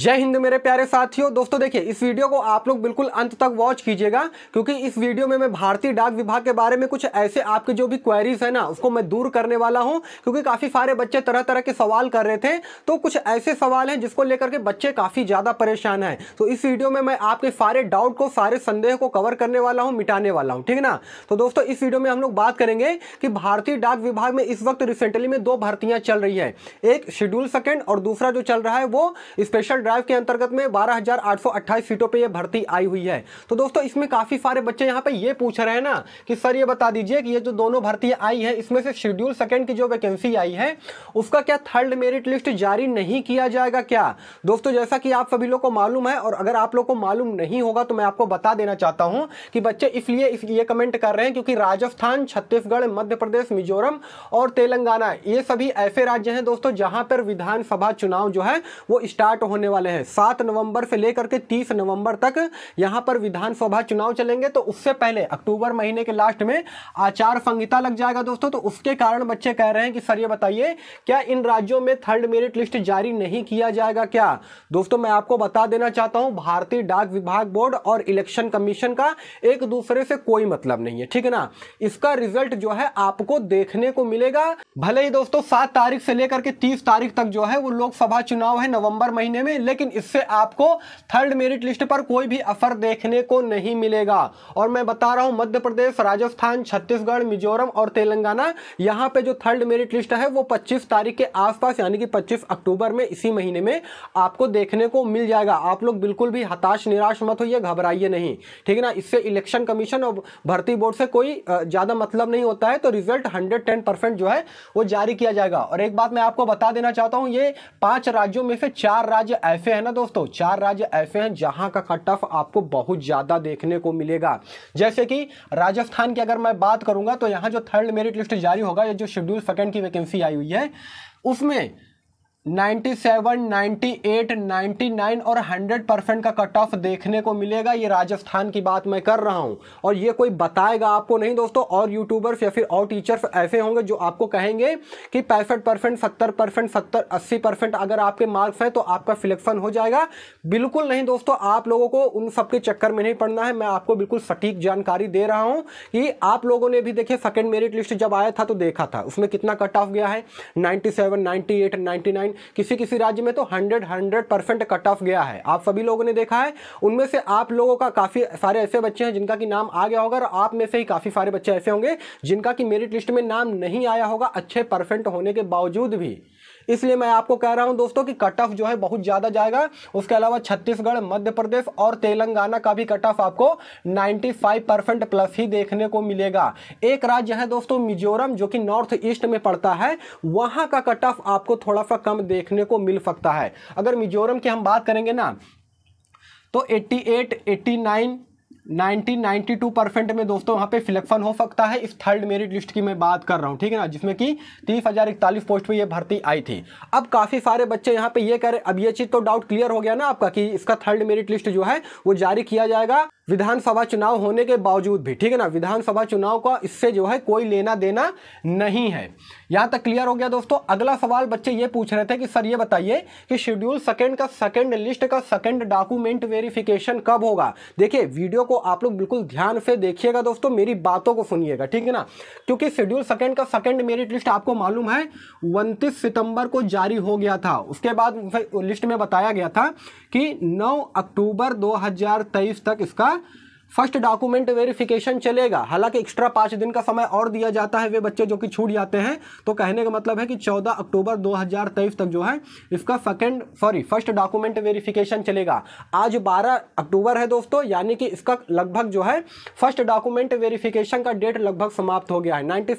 जय हिंद मेरे प्यारे साथियों दोस्तों देखिए इस वीडियो को आप लोग बिल्कुल अंत तक वॉच कीजिएगा क्योंकि इस वीडियो में मैं भारतीय डाक विभाग के बारे में कुछ ऐसे आपके जो भी क्वेरीज है ना उसको मैं दूर करने वाला हूं क्योंकि काफ़ी सारे बच्चे तरह तरह के सवाल कर रहे थे तो कुछ ऐसे सवाल हैं जिसको लेकर के बच्चे काफ़ी ज़्यादा परेशान है तो इस वीडियो में मैं आपके सारे डाउट को सारे संदेह को कवर करने वाला हूँ मिटाने वाला हूँ ठीक ना तो दोस्तों इस वीडियो में हम लोग बात करेंगे कि भारतीय डाक विभाग में इस वक्त रिसेंटली में दो भर्तियां चल रही है एक शेड्यूल सेकेंड और दूसरा जो चल रहा है वो स्पेशल ड्राइव के अंतर्गत में बारह सीटों पर यह भर्ती आई हुई है तो दोस्तों इसमें काफ़ी सारे बच्चे यहाँ पे ये पूछ रहे हैं ना कि सर ये बता दीजिए कि ये जो दोनों भर्ती आई है इसमें से शेड्यूल सेकेंड की जो वैकेंसी आई है उसका क्या थर्ड मेरिट लिस्ट जारी नहीं किया जाएगा क्या दोस्तों जैसा कि आप सभी लोग को मालूम है और अगर आप लोग को मालूम नहीं होगा तो मैं आपको बता देना चाहता हूं कि बच्चे इसलिए ये कमेंट कर रहे हैं क्योंकि राजस्थान छत्तीसगढ़ मध्य प्रदेश मिजोरम और तेलंगाना ये सभी ऐसे राज्य हैं दोस्तों जहां पर विधानसभा चुनाव जो है वो स्टार्ट होने होने वाले हैं सात नवंबर से लेकर के तीस नवंबर तक यहां पर विधानसभा चुनाव चलेंगे तो उससे पहले अक्टूबर महीने के लास्ट में आचार संहिता लग जाएगा दोस्तों तो उसके कारण बच्चे कह रहे हैं कि सर ये बताइए क्या इन राज्यों में थर्ड मेरिट लिस्ट जारी नहीं किया जाएगा क्या दोस्तों मैं आपको बता देना चाहता हूं भारतीय डाक विभाग बोर्ड और इलेक्शन कमीशन का एक दूसरे से कोई मतलब नहीं है ठीक है ना इसका रिजल्ट जो है आपको देखने को मिलेगा भले ही दोस्तों सात तारीख से लेकर के तीस तारीख तक जो है वो लोकसभा चुनाव है नवंबर महीने में में लेकिन इससे आपको थर्ड मेरिट लिस्ट पर कोई भी असर देखने को नहीं मिलेगा और मैं बता रहा हूं मध्य प्रदेश राजस्थान छत्तीसगढ़ मिजोरम और तेलंगाना यहां पे जो थर्ड मेरिट लिस्ट है वो 25 तारीख के आसपास यानी कि 25 अक्टूबर में इसी महीने में आपको देखने को मिल जाएगा आप लोग बिल्कुल भी हताश निराश मत होइए घबराइए नहीं ठीक है ना इससे इलेक्शन कमीशन और भर्ती बोर्ड से कोई ज़्यादा मतलब नहीं होता है तो रिजल्ट हंड्रेड टेन परसेंट जो है वो जारी किया जाएगा और एक बात मैं आपको बता देना चाहता हूं ये पांच राज्यों में से चार राज्य ऐसे हैं ना दोस्तों चार राज्य ऐसे हैं जहां का कट ऑफ आपको बहुत ज़्यादा देखने को मिलेगा जैसे कि राजस्थान की अगर मैं बात करूंगा तो यहां जो थर्ड मेरिट लिस्ट जारी होगा या जो शेड्यूल सेकेंड की वैकेंसी आई हुई है उसमें 97, 98, 99 और 100 परसेंट का कट ऑफ देखने को मिलेगा ये राजस्थान की बात मैं कर रहा हूँ और ये कोई बताएगा आपको नहीं दोस्तों और यूट्यूबर्स या फिर और टीचर्स ऐसे होंगे जो आपको कहेंगे कि पैंसठ परसेंट सत्तर परसेंट सत्तर अस्सी परसेंट अगर आपके मार्क्स हैं तो आपका सिलेक्शन हो जाएगा बिल्कुल नहीं दोस्तों आप लोगों को उन सबके चक्कर में नहीं पड़ना है मैं आपको बिल्कुल सटीक जानकारी दे रहा हूँ कि आप लोगों ने भी देखिए सेकेंड मेरिट लिस्ट जब आया था तो देखा था उसमें कितना कट ऑफ गया है नाइन्टी सेवन नाइन्टी लेकिन किसी किसी राज्य में तो hundred hundred percent cut off गया है आप सभी लोगों ने देखा है उनमें से आप लोगों का काफ़ी सारे ऐसे बच्चे हैं जिनका कि नाम आ गया होगा और आप में से ही काफ़ी सारे बच्चे ऐसे होंगे जिनका कि मेरिट लिस्ट में नाम नहीं आया होगा अच्छे परसेंट होने के बावजूद भी इसलिए मैं आपको कह रहा हूँ दोस्तों कि कट ऑफ जो है बहुत ज़्यादा जाएगा उसके अलावा छत्तीसगढ़ मध्य प्रदेश और तेलंगाना का भी कट ऑफ आपको 95 परसेंट प्लस ही देखने को मिलेगा एक राज्य है दोस्तों मिजोरम जो कि नॉर्थ ईस्ट में पड़ता है वहाँ का कट ऑफ आपको थोड़ा सा कम देखने को मिल सकता है अगर मिजोरम की हम बात करेंगे ना तो 88, 89 टू परसेंट में दोस्तों वहाँ पे सिलेक्शन हो सकता है इस थर्ड मेरिट लिस्ट की मैं बात कर रहा हूँ ठीक है ना जिसमें कि तीस हज़ार इकतालीस पोस्ट पे ये भर्ती आई थी अब काफ़ी सारे बच्चे यहाँ पे ये कह रहे अब ये चीज़ तो डाउट क्लियर हो गया ना आपका कि इसका थर्ड मेरिट लिस्ट जो है वो जारी किया जाएगा विधानसभा चुनाव होने के बावजूद भी ठीक है ना विधानसभा चुनाव का इससे जो है कोई लेना देना नहीं है यहां तक क्लियर हो गया दोस्तों अगला सवाल बच्चे ये पूछ रहे थे कि सर ये बताइए कि शेड्यूल सेकंड का सेकंड लिस्ट का सेकंड डॉक्यूमेंट वेरिफिकेशन कब होगा देखिए वीडियो को आप लोग बिल्कुल ध्यान से देखिएगा दोस्तों मेरी बातों को सुनिएगा ठीक है ना क्योंकि शेड्यूल सेकेंड का सेकेंड मेरिट लिस्ट आपको मालूम है उनतीस सितंबर को जारी हो गया था उसके बाद लिस्ट में बताया गया था कि नौ अक्टूबर दो तक इसका हमारा फर्स्ट डॉक्यूमेंट वेरिफिकेशन चलेगा हालांकि एक्स्ट्रा पाँच दिन का समय और दिया जाता है वे बच्चे जो कि छूट जाते हैं तो कहने का मतलब है कि 14 अक्टूबर 2023 तक जो है इसका second sorry first document verification चलेगा आज 12 अक्टूबर है दोस्तों यानी कि इसका लगभग जो है फर्स्ट डॉक्यूमेंट वेरीफिकेशन का डेट लगभग समाप्त हो गया है नाइन्टी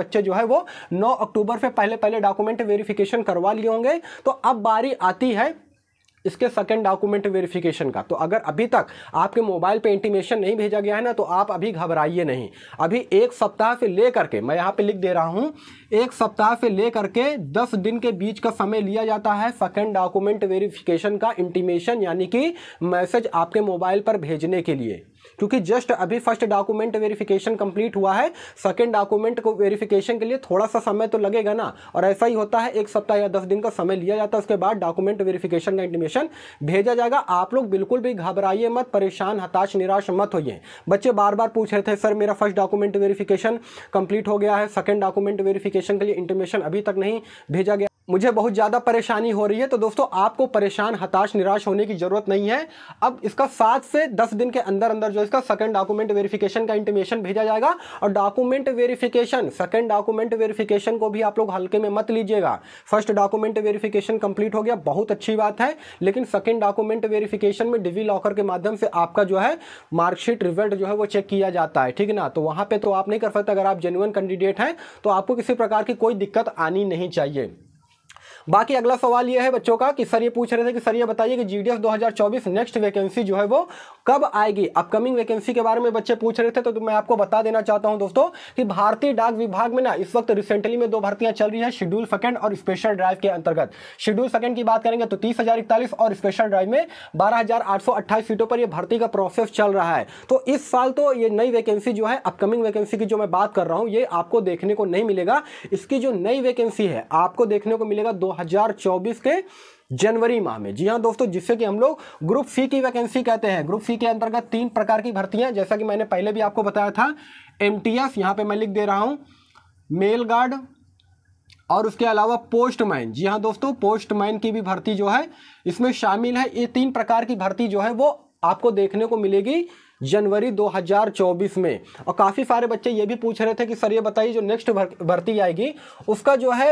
बच्चे जो है वो नौ अक्टूबर से पहले पहले डॉक्यूमेंट वेरीफिकेशन करवा लिए होंगे तो अब बारी आती है इसके सेकंड डॉक्यूमेंट वेरिफिकेशन का तो अगर अभी तक आपके मोबाइल पे इंटीमेशन नहीं भेजा गया है ना तो आप अभी घबराइए नहीं अभी एक सप्ताह से ले करके मैं यहाँ पे लिख दे रहा हूँ एक सप्ताह से ले करके दस दिन के बीच का समय लिया जाता है सेकंड डॉक्यूमेंट वेरिफिकेशन का इंटीमेशन यानी कि मैसेज आपके मोबाइल पर भेजने के लिए क्योंकि जस्ट अभी फर्स्ट डॉक्यूमेंट वेरिफिकेशन कंप्लीट हुआ है सेकेंड डॉक्यूमेंट को वेरिफिकेशन के लिए थोड़ा सा समय तो लगेगा ना और ऐसा ही होता है एक सप्ताह या दस दिन का समय लिया जाता है उसके बाद डॉक्यूमेंट वेरिफिकेशन का इंटीमेशन भेजा जाएगा आप लोग बिल्कुल भी घबराइए मत परेशान हताश निराश मत होइए बच्चे बार बार पूछ रहे थे सर मेरा फर्स्ट डॉक्यूमेंट वेरिफिकेशन कंप्लीट हो गया है सेकेंड डॉक्यूमेंट वेरिफिकेशन के लिए इंटीमेशन अभी तक नहीं भेजा गया मुझे बहुत ज़्यादा परेशानी हो रही है तो दोस्तों आपको परेशान हताश निराश होने की ज़रूरत नहीं है अब इसका सात से दस दिन के अंदर अंदर जो इसका सेकंड डॉक्यूमेंट वेरिफिकेशन का इंटीमेशन भेजा जाएगा और document verification second document verification को भी आप लोग हल्के में मत लीजिएगा फर्स्ट डॉक्यूमेंट वेरीफिकेशन कम्प्लीट हो गया बहुत अच्छी बात है लेकिन सेकेंड डॉक्यूमेंट वेरीफिकेशन में डिवी लॉकर के माध्यम से आपका जो है मार्कशीट रिजल्ट जो है वो चेक किया जाता है ठीक है ना तो वहाँ पर तो आप नहीं कर सकते अगर आप जेन्यून कैंडिडेट हैं तो आपको किसी प्रकार की कोई दिक्कत आनी नहीं चाहिए बाकी अगला सवाल यह है बच्चों का कि सर ये पूछ रहे थे कि सर ये बताइए कि जीडीएस 2024 नेक्स्ट वैकेंसी जो है वो कब आएगी अपकमिंग वैकेंसी के बारे में बच्चे पूछ रहे थे तो मैं आपको बता देना चाहता हूं दोस्तों कि भारतीय डाक विभाग में ना इस वक्त रिसेंटली में दो भर्तियां चल रही है शेड्यूल सेकंड और स्पेशल ड्राइव के अंतर्गत शेड्यूल सेकंड की बात करेंगे तो तीस और स्पेशल ड्राइव में बारह सीटों पर यह भर्ती का प्रोसेस चल रहा है तो इस साल तो ये नई वैकेंसी जो है अपकमिंग वैकेंसी की जो मैं बात कर रहा हूँ ये आपको देखने को नहीं मिलेगा इसकी जो नई वैकेंसी है आपको देखने को मिलेगा दो 2024 के जनवरी माह में जी हाँ दोस्तों जिससे कि हम लोग ग्रुप सी की वैकेंसी कहते हैं ग्रुप सी के अंतर्गत तीन प्रकार की भर्तियां जैसा कि मैंने पहले भी आपको बताया था एम टी एस यहाँ पर मैं लिख दे रहा हूँ मेल गार्ड और उसके अलावा पोस्टमैन जी हाँ दोस्तों पोस्टमैन की भी भर्ती जो है इसमें शामिल है ये तीन प्रकार की भर्ती जो है वो आपको देखने को मिलेगी जनवरी 2024 में और काफ़ी सारे बच्चे ये भी पूछ रहे थे कि सर ये बताइए जो नेक्स्ट भर्ती आएगी उसका जो है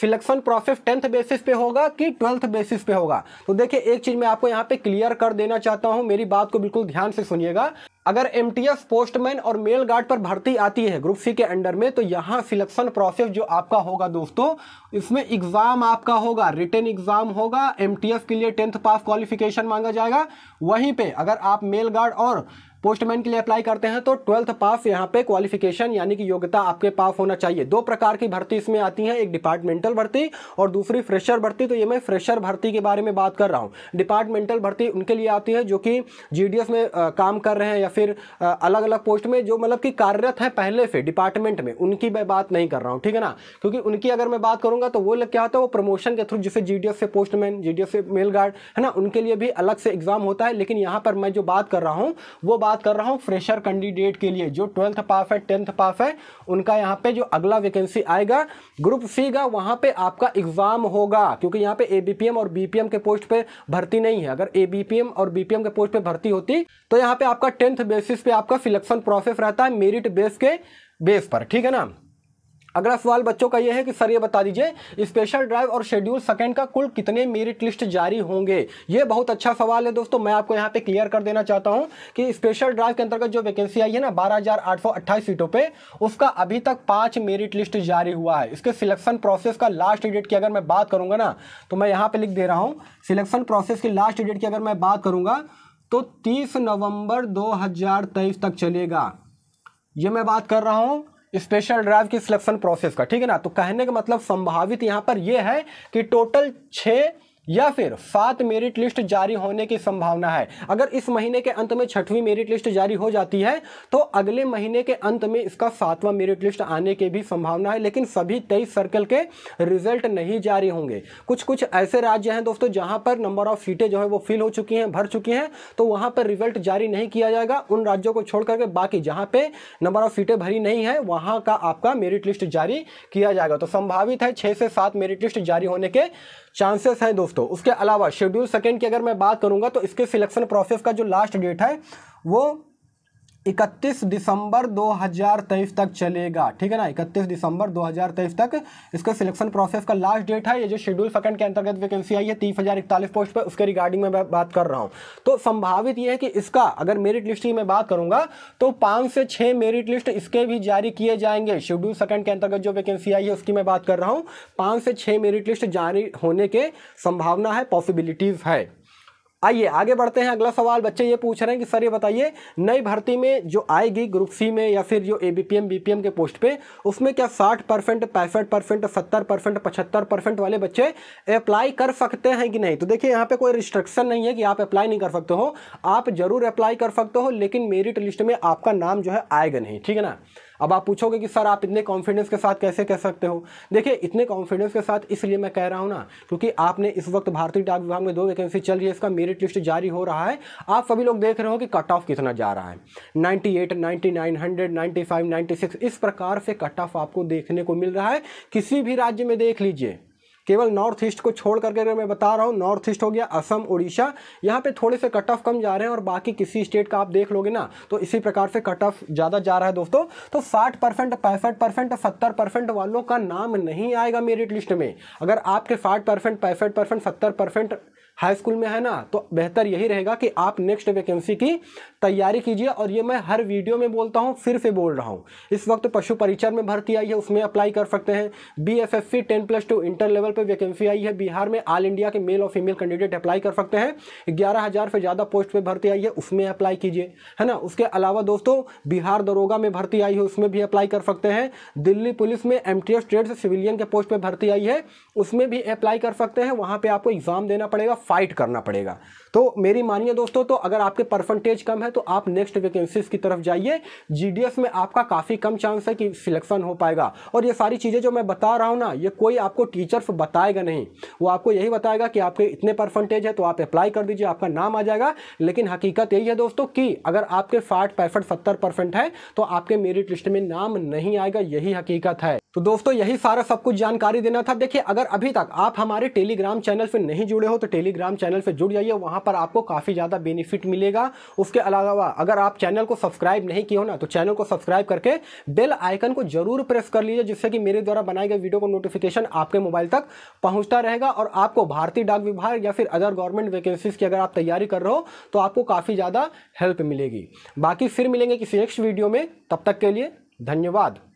सिलेक्शन प्रोसेस टेंथ बेसिस पे होगा कि ट्वेल्थ बेसिस पे होगा तो देखिए एक चीज़ मैं आपको यहाँ पे क्लियर कर देना चाहता हूँ मेरी बात को बिल्कुल ध्यान से सुनिएगा अगर एम पोस्टमैन और मेल गार्ड पर भर्ती आती है ग्रुप सी के अंडर में तो यहाँ सिलेक्शन प्रोसेस जो आपका होगा दोस्तों इसमें एग्ज़ाम आपका होगा रिटर्न एग्ज़ाम होगा एम के लिए टेंथ पास क्वालिफिकेशन मांगा जाएगा वहीं पे अगर आप मेल गार्ड और पोस्टमैन के लिए अप्लाई करते हैं तो ट्वेल्थ पास यहाँ पे क्वालिफिकेशन यानी कि योग्यता आपके पास होना चाहिए दो प्रकार की भर्ती इसमें आती है एक डिपार्टमेंटल भर्ती और दूसरी फ्रेशर भर्ती तो ये मैं फ्रेशर भर्ती के बारे में बात कर रहा हूँ डिपार्टमेंटल भर्ती उनके लिए आती है जो कि जी में आ, काम कर रहे हैं या फिर आ, अलग अलग पोस्ट में जो मतलब कि कार्यरत है पहले से डिपार्टमेंट में उनकी मैं बात नहीं कर रहा हूँ ठीक है ना क्योंकि उनकी अगर मैं बात करूँगा तो वो क्या होता है वो प्रमोशन के थ्रू जैसे जी से पोस्टमैन जी से मेल गार्ड है ना उनके लिए भी अलग से एग्जाम होता है सकता है लेकिन यहाँ पर मैं जो बात कर रहा हूँ वो बात कर रहा हूँ फ्रेशर कैंडिडेट के लिए जो ट्वेल्थ पास है टेंथ पास है उनका यहाँ पे जो अगला वैकेंसी आएगा ग्रुप सी का वहाँ पे आपका एग्ज़ाम होगा क्योंकि यहाँ पे ए और बी के पोस्ट पर भर्ती नहीं है अगर ए और बी के पोस्ट पर भर्ती होती तो यहाँ पर आपका टेंथ बेसिस पे आपका सिलेक्शन प्रोसेस रहता है मेरिट बेस के बेस पर ठीक है ना अगला सवाल बच्चों का ये है कि सर ये बता दीजिए स्पेशल ड्राइव और शेड्यूल सेकंड का कुल कितने मेरिट लिस्ट जारी होंगे ये बहुत अच्छा सवाल है दोस्तों मैं आपको यहाँ पे क्लियर कर देना चाहता हूँ कि स्पेशल ड्राइव के अंतर्गत जो वैकेंसी आई है ना बारह सीटों पर उसका अभी तक पाँच मेरिट लिस्ट जारी हुआ है इसके सिलेक्शन प्रोसेस का लास्ट डेट की अगर मैं बात करूँगा ना तो मैं यहाँ पर लिख दे रहा हूँ सिलेक्शन प्रोसेस की लास्ट डेट की अगर मैं बात करूँगा तो तीस नवम्बर दो तक चलेगा ये मैं बात कर रहा हूँ स्पेशल ड्राइव की सिलेक्शन प्रोसेस का ठीक है ना तो कहने का मतलब संभावित यहां पर यह है कि टोटल छह या फिर सात मेरिट लिस्ट जारी होने की संभावना है अगर इस महीने के अंत में छठवीं मेरिट लिस्ट जारी हो जाती है तो अगले महीने के अंत में इसका सातवां मेरिट लिस्ट आने की भी संभावना है लेकिन सभी तेईस सर्कल के रिजल्ट नहीं जारी होंगे कुछ कुछ ऐसे राज्य हैं दोस्तों जहां पर नंबर ऑफ सीटें जो है वो फिल हो चुकी हैं भर चुकी हैं तो वहां पर रिजल्ट जारी नहीं किया जाएगा उन राज्यों को छोड़ करके बाकी जहां पर नंबर ऑफ सीटें भरी नहीं है वहां का आपका मेरिट लिस्ट जारी किया जाएगा तो संभावित है छह से सात मेरिट लिस्ट जारी होने के चांसेस हैं दोस्तों दोस्तों उसके अलावा शेड्यूल सेकेंड की अगर मैं बात करूँगा तो इसके सिलेक्शन प्रोसेस का जो लास्ट डेट है वो इकतीस दिसंबर 2023 तक चलेगा ठीक है ना इकतीस दिसंबर 2023 तक इसका सिलेक्शन प्रोसेस का लास्ट डेट है ये जो शेड्यूल सेकंड के अंतर्गत वैकेंसी आई है तीस हज़ार इकतालीस पोस्ट पर उसके रिगार्डिंग में मैं बात कर रहा हूँ तो संभावित ये है कि इसका अगर मेरिट लिस्ट की मैं बात करूंगा तो पाँच से छः मेरिट लिस्ट इसके भी जारी किए जाएंगे शेड्यूल सेकंड के अंतर्गत जो वैकेंसी आई है उसकी मैं बात कर रहा हूँ पाँच से छः मेरिट लिस्ट जारी होने के संभावना है पॉसिबिलिटीज़ है आइए आगे बढ़ते हैं अगला सवाल बच्चे ये पूछ रहे हैं कि सर ये बताइए नई भर्ती में जो आएगी ग्रुप सी में या फिर जो A B P M B P M के पोस्ट पे उसमें क्या साठ परसेंट पैंसठ परसेंट सत्तर परसेंट पचहत्तर परसेंट वाले बच्चे अप्लाई कर सकते हैं कि नहीं तो देखिए यहाँ पे कोई रिस्ट्रिक्शन नहीं है कि आप अप्लाई नहीं कर सकते हो आप जरूर अप्लाई कर सकते हो लेकिन मेरिट लिस्ट में आपका नाम जो है आएगा नहीं ठीक है ना अब आप पूछोगे कि सर आप इतने कॉन्फिडेंस के साथ कैसे कह सकते हो देखिए इतने कॉन्फिडेंस के साथ इसलिए मैं कह रहा हूँ ना क्योंकि आपने इस वक्त भारतीय डाक विभाग में दो वैकेंसी चल रही है इसका मेरिट लिस्ट जारी हो रहा है आप सभी लोग देख रहे हो कि कट ऑफ कितना जा रहा है ninety eight ninety nine hundred ninety five ninety six इस प्रकार से कट ऑफ आपको देखने को मिल रहा है किसी भी राज्य में देख लीजिए केवल नॉर्थ ईस्ट को छोड़ करके अगर मैं बता रहा हूँ नॉर्थ ईस्ट हो गया असम उड़ीसा यहाँ पे थोड़े से कट ऑफ कम जा रहे हैं और बाकी किसी स्टेट का आप देख लोगे ना तो इसी प्रकार से कट ऑफ ज़्यादा जा रहा है दोस्तों तो साठ परसेंट पैंसठ परसेंट सत्तर परसेंट वालों का नाम नहीं आएगा मेरिट लिस्ट में अगर आपके साठ परसेंट पैंसठ परसेंट सत्तर परसेंट हाई स्कूल में है ना तो बेहतर यही रहेगा कि आप नेक्स्ट वैकेंसी की तैयारी कीजिए और ये मैं हर वीडियो में बोलता हूँ फिर से बोल रहा हूँ इस वक्त पशु परिचर में भर्ती आई है उसमें अप्लाई कर सकते हैं B F F C ten plus two inter level पर वैकेंसी आई है बिहार में ऑल इंडिया के मेल और फीमेल कैंडिडेट अप्लाई कर सकते हैं ग्यारह हज़ार से ज़्यादा पोस्ट पर भर्ती आई है उसमें अप्लाई कीजिए है ना उसके अलावा दोस्तों बिहार दरोगा में भर्ती आई है उसमें भी अप्लाई कर सकते हैं दिल्ली पुलिस में एम टी एस से सिविलियन के पोस्ट पर भर्ती आई है उसमें भी अप्लाई कर सकते हैं वहाँ पर आपको एग्ज़ाम देना पड़ेगा फाइट करना पड़ेगा तो मेरी मानिए दोस्तों तो अगर आपके परसेंटेज कम है तो आप नेक्स्ट वैकेंसीज की तरफ जाइए जीडीएस में आपका काफ़ी कम चांस है कि सिलेक्शन हो पाएगा और ये सारी चीज़ें जो मैं बता रहा हूँ ना ये कोई आपको टीचर बताएगा नहीं वो आपको यही बताएगा कि आपके इतने परसेंटेज है तो आप अप्लाई कर दीजिए आपका नाम आ जाएगा लेकिन हकीकत यही है दोस्तों कि अगर आपके साठ पैंसठ सत्तर परसेंट है तो आपके मेरिट लिस्ट में नाम नहीं आएगा यही हकीकत है तो दोस्तों यही सारा सब कुछ जानकारी देना था देखिए अगर अभी तक आप हमारे टेलीग्राम चैनल पर नहीं जुड़े हो तो टेलीग्राम चैनल पर जुड़ जाइए वहाँ पर आपको काफ़ी ज़्यादा बेनिफिट मिलेगा उसके अलावा अगर आप चैनल को सब्सक्राइब नहीं किए हो ना तो चैनल को सब्सक्राइब करके बेल आइकन को जरूर प्रेस कर लीजिए जिससे कि मेरे द्वारा बनाए गए वीडियो को नोटिफिकेशन आपके मोबाइल तक पहुँचता रहेगा और आपको भारतीय डाक विभाग या फिर अदर गवर्नमेंट वैकेंसीज की अगर आप तैयारी कर रहे हो तो आपको काफ़ी ज़्यादा हेल्प मिलेगी बाकी फिर मिलेंगे किसी नेक्स्ट वीडियो में तब तक के लिए धन्यवाद